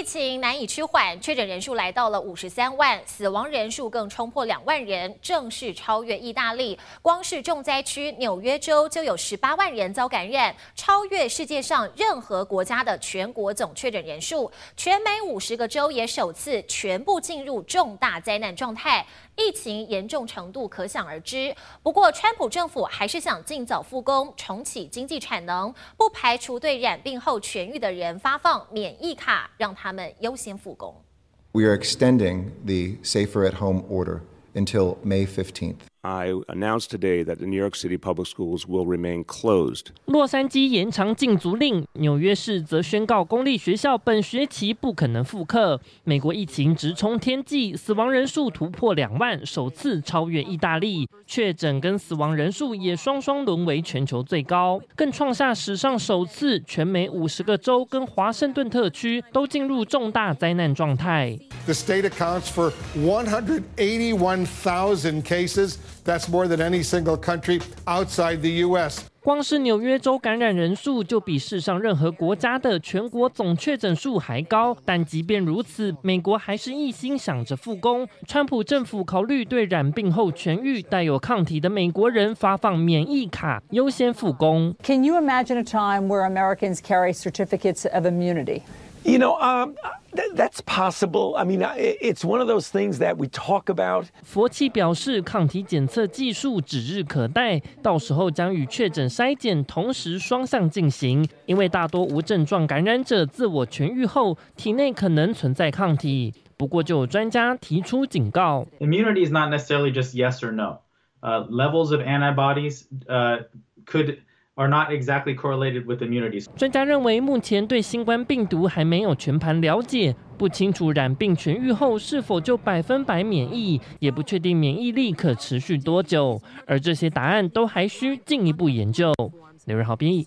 疫情难以趋缓，确诊人数来到了五十三万，死亡人数更冲破两万人，正式超越意大利。光是重灾区纽约州就有十八万人遭感染，超越世界上任何国家的全国总确诊人数。全美五十个州也首次全部进入重大灾难状态，疫情严重程度可想而知。不过，川普政府还是想尽早复工重启经济产能，不排除对染病后痊愈的人发放免疫卡，让他。We are extending the safer at home order until May 15th. I announce d today that the New York City public schools will remain closed。洛杉矶延长禁足令，纽约市则宣告公立学校本学期不可能复课。美国疫情直冲天际，死亡人数突破两万，首次超越意大利，确诊跟死亡人数也双双沦为全球最高，更创下史上首次，全美五十个州跟华盛顿特区都进入重大灾难状态。The state accounts for 181,000 cases. That's than country outside the any single U.S. more 光是纽约州感染人数就比世上任何国家的全国总确诊数还高，但即便如此，美国还是一心想着复工。川普政府考虑对染病后痊愈、带有抗体的美国人发放免疫卡，优先复工。Can you imagine a time where Americans carry certificates of immunity? You know, um, th- that's possible. I mean, it's one of those things that we talk about. 佛奇表示，抗体检测技术指日可待，到时候将与确诊筛检同时双向进行。因为大多无症状感染者自我痊愈后，体内可能存在抗体。不过，就有专家提出警告：Immunity is not necessarily just yes or no. Uh, levels of antibodies uh, could are not exactly correlated with immunities 专家认为目前对新冠病毒还没有全盘了解不清楚染病痊愈后是否就百分百免疫也不确定免疫力可持续多久而这些答案都还需进一步研究刘瑞豪编译